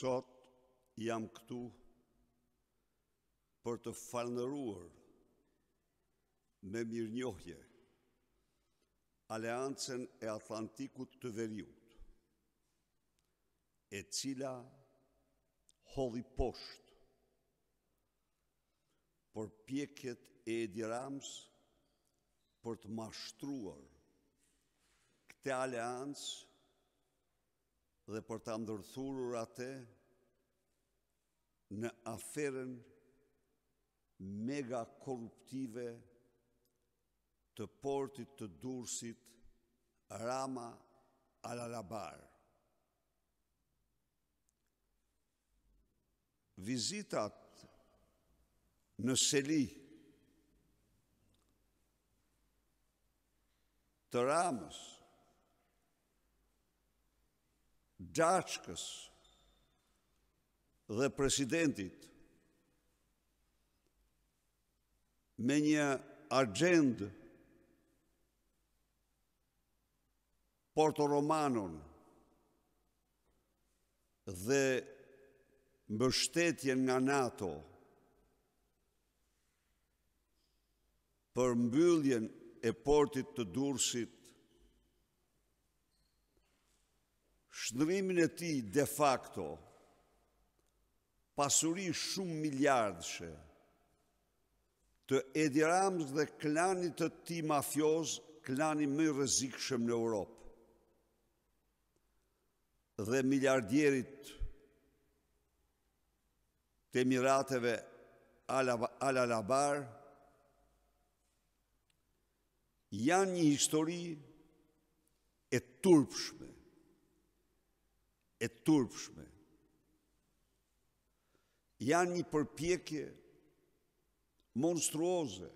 sot jam këtu për të falëndëruar me mirë njohje aleancen e Atlantikut të veriut, e cila hodhi poshtë për pjekjet e Edi Rams për të mashtruar këte aleancë dhe për të ndërthurur atë në aferën mega korruptive të portit të dursit Rama Alalabar. Vizitat në Seli të Ramës, Gjashkës dhe presidentit me një agendë Porto Romanon dhe mbështetjen nga NATO për mbylljen e portit të dursit shënërimin e ti de facto pasuri shumë miljardëshe të edhiramës dhe klanit të ti mafjozë klani më rëzikëshëm në Europë dhe miljardjerit të emirateve al alabar janë një histori e turpshme, e turpshme, janë një përpjekje monstruoze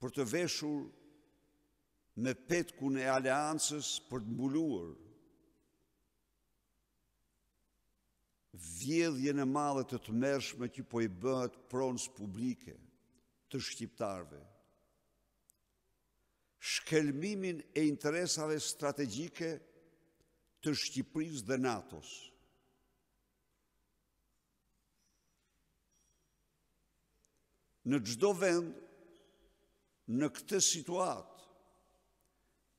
për të veshur me petkun e aleancës për të mbuluar vjedhje në madhe të të mershme që po i bëhet prons publike të shqiptarve. Shkelmimin e interesave strategike të të Shqipëris dhe Natos. Në gjdo vend, në këtë situat,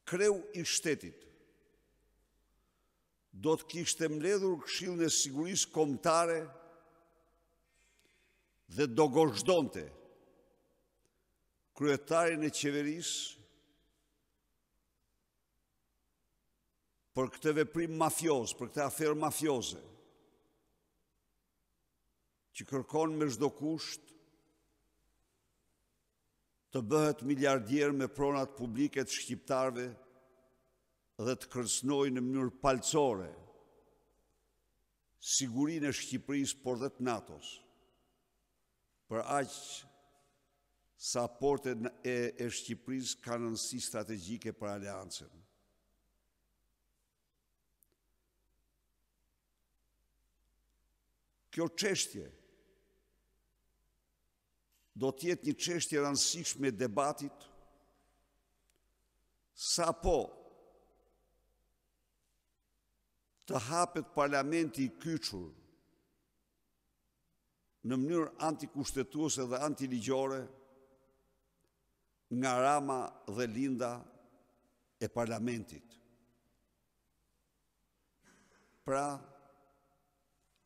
kreu i shtetit, do të kishtë e mledhur këshilën e sigurisë komtare dhe do gozhdonte kryetarin e qeverisë për këtë veprim mafios, për këtë afer mafioze, që kërkon me shdo kusht të bëhet miljardier me pronat publiket shqiptarve dhe të kërcnoj në mënyrë palcore sigurin e Shqipëris, por dhe të Natos, për aqë sa portet e Shqipëris kanë nësi strategjike për aliancenë. kjo qeshtje do tjetë një qeshtje rëndësishme debatit, sa po të hapet parlamenti i kyqur në mënyrë antikushtetuose dhe antiligjore nga rama dhe linda e parlamentit. Pra, nështë,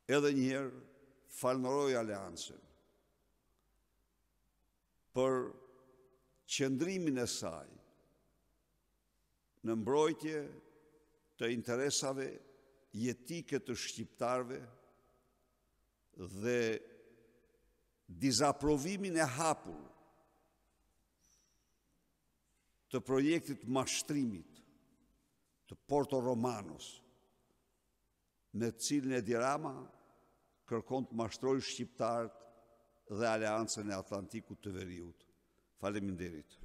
edhe njëherë falënëroj aleancën për qëndrimin e saj në mbrojtje të interesave jetike të shqiptarve dhe dizaprovimin e hapur të projektit mashtrimit të Porto Romanos, me cilën e dirama kërkon të mashtroj shqiptartë dhe Aleancën e Atlantikut të Veriut. Faleminderit.